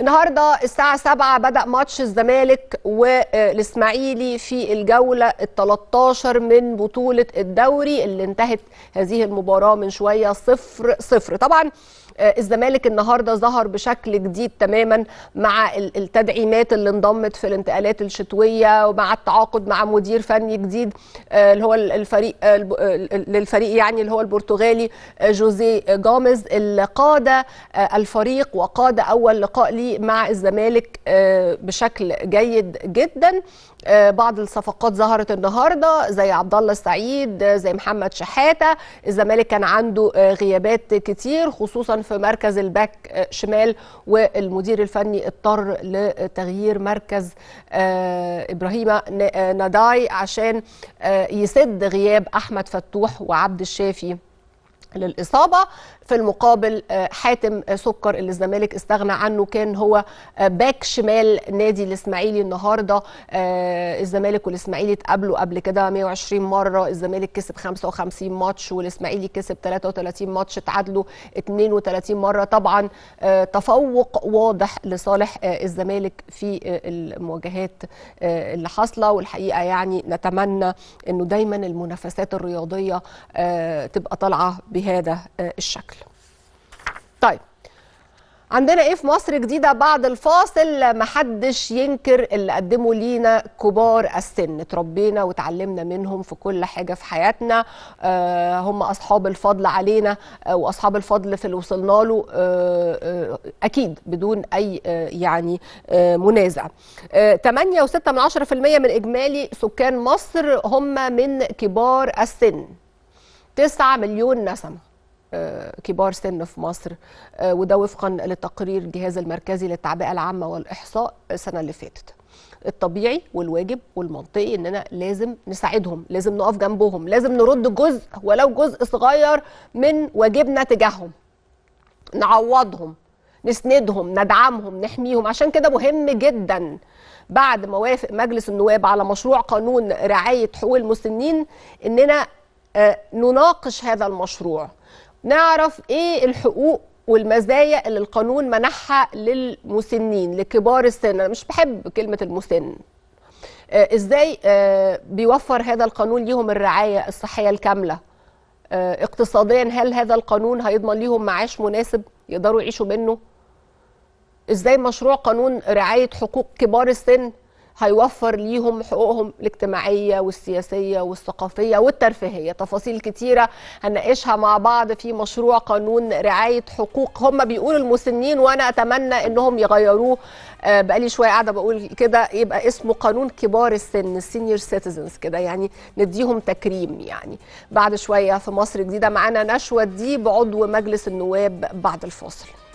النهارده الساعه 7 بدا ماتش الزمالك والاسماعيلي في الجوله ال13 من بطوله الدوري اللي انتهت هذه المباراه من شويه صفر صفر طبعا آه، الزمالك النهارده ظهر بشكل جديد تماما مع التدعيمات اللي انضمت في الانتقالات الشتويه ومع التعاقد مع مدير فني جديد آه، اللي هو الفريق آه، للفريق يعني اللي هو البرتغالي جوزيه جامز اللي قاد الفريق وقاد اول لقاء ليه مع الزمالك بشكل جيد جدا بعض الصفقات ظهرت النهارده زي عبد الله السعيد زي محمد شحاته الزمالك كان عنده غيابات كتير خصوصا في مركز الباك آه، شمال والمدير الفني اضطر لتغيير مركز آه، ابراهيم آه، ناداي عشان يسد غياب احمد فتوح وعبد الشافي للإصابة في المقابل آه، حاتم آه، سكر اللي الزمالك استغنى عنه كان هو آه، باك شمال نادي الإسماعيلي النهاردة الزمالك والإسماعيلي اتقابلوا قبل كده 120 مرة الزمالك كسب 55 ماتش والإسماعيلي كسب 33 ماتش اتعادلوا 32 مرة طبعا تفوق واضح لصالح الزمالك في المواجهات اللي حاصلة والحقيقة يعني نتمنى أنه دايما المنافسات الرياضية تبقى طالعة بهذا آه، الشكل طيب عندنا ايه في مصر جديده بعد الفاصل محدش ينكر اللي قدمه لينا كبار السن اتربينا وتعلمنا منهم في كل حاجه في حياتنا آه، هم اصحاب الفضل علينا آه، واصحاب الفضل في اللي وصلنا له اكيد بدون اي يعني منازع 8.6 من اجمالي سكان مصر هم من كبار السن 9 مليون نسمه آه، كبار سن في مصر آه، وده وفقا لتقرير الجهاز المركزي للتعبئه العامه والاحصاء السنه اللي فاتت الطبيعي والواجب والمنطقي اننا لازم نساعدهم لازم نقف جنبهم لازم نرد جزء ولو جزء صغير من واجبنا تجاههم نعوضهم نسندهم ندعمهم نحميهم عشان كده مهم جدا بعد ما وافق مجلس النواب على مشروع قانون رعايه حقوق المسنين اننا آه، نناقش هذا المشروع نعرف ايه الحقوق والمزايا اللي القانون منحها للمسنين لكبار السن انا مش بحب كلمه المسن آه، ازاي آه، بيوفر هذا القانون ليهم الرعايه الصحيه الكامله اقتصاديا هل هذا القانون هيضمن ليهم معاش مناسب يقدروا يعيشوا منه ازاي مشروع قانون رعايه حقوق كبار السن هيوفر ليهم حقوقهم الاجتماعيه والسياسيه والثقافيه والترفيهيه تفاصيل كتيره هنناقشها مع بعض في مشروع قانون رعايه حقوق هم بيقولوا المسنين وانا اتمنى انهم يغيروه آه، بقالي شويه قاعده بقول كده يبقى اسمه قانون كبار السن السينيور سيتيزنز كده يعني نديهم تكريم يعني بعد شويه في مصر جديده معانا نشوه دي بعضو مجلس النواب بعد الفاصل